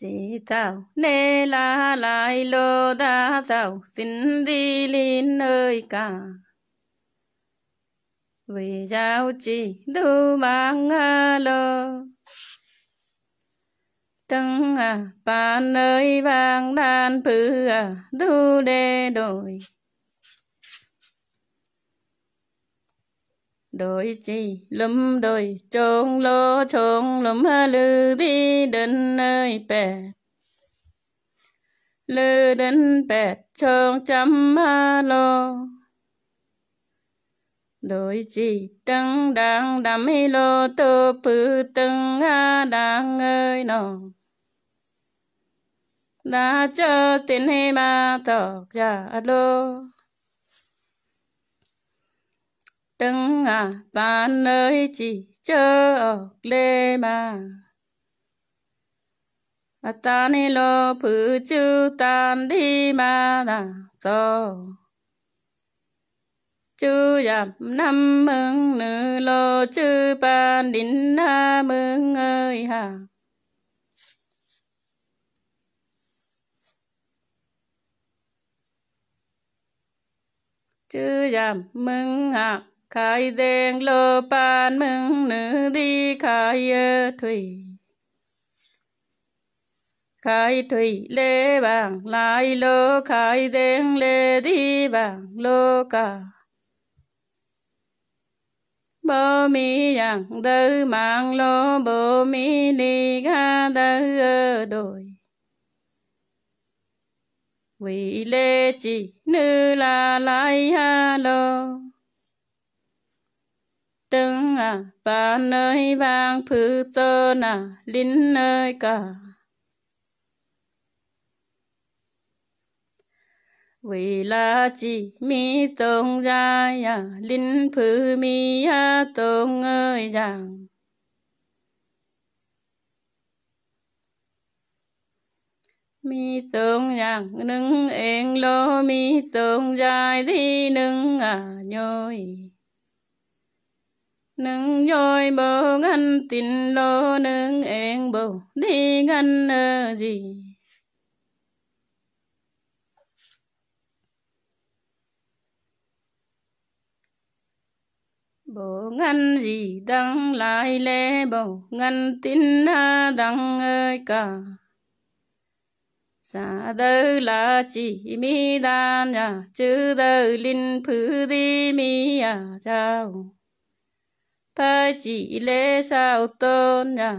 Chị tao nê la lại lô đa tao xin đi lên nơi ca Vì giao chỉ đu mang a lô. Trăng à, bà nơi vàng đan phư à, đu đê đổi. đôi chi lấm đôi trông lô trông ha lư đi đến nơi bè lư đến bè trông chấm lô đôi chi tăng đang đam hi lô tô pư tăng ha đang ơi nọ đã chờ tin hay ma tọc giả lô từng à bàn nơi chỉ chớ ở lê mà à ta ni lo phứ chư tan đi mà là to chư giảm năm mừng nữ lo chư ban đính ha mừng ơi ha chư giảm mừng à khai đen lô bàn mừng nữ đi khai thủy khai thủy lê bảng lai lô khai đen lê đi bảng lô cả bố mi rằng tư mang lô bố mi đi ga tư đổi vì lê chỉ nữ là lai ha lô tương à ba nơi vang phứ tơ nà linh nơi cả vì là chỉ mi tông ra ya linh phứ mi ya tông ơi rằng mi tương rằng nâng eng lô mi tương dài thì nâng à nhồi nâng dôi bờ ngăn tin lo nâng em bầu đi ngăn nơ gì bộ ngăn gì đăng lại lê bầu ngăn tin ha đăng ơi cả Sa đơ là chỉ mi đa nhà chữ đơ linh phứ đi mi à chào ta chỉ lễ sao tôn nhà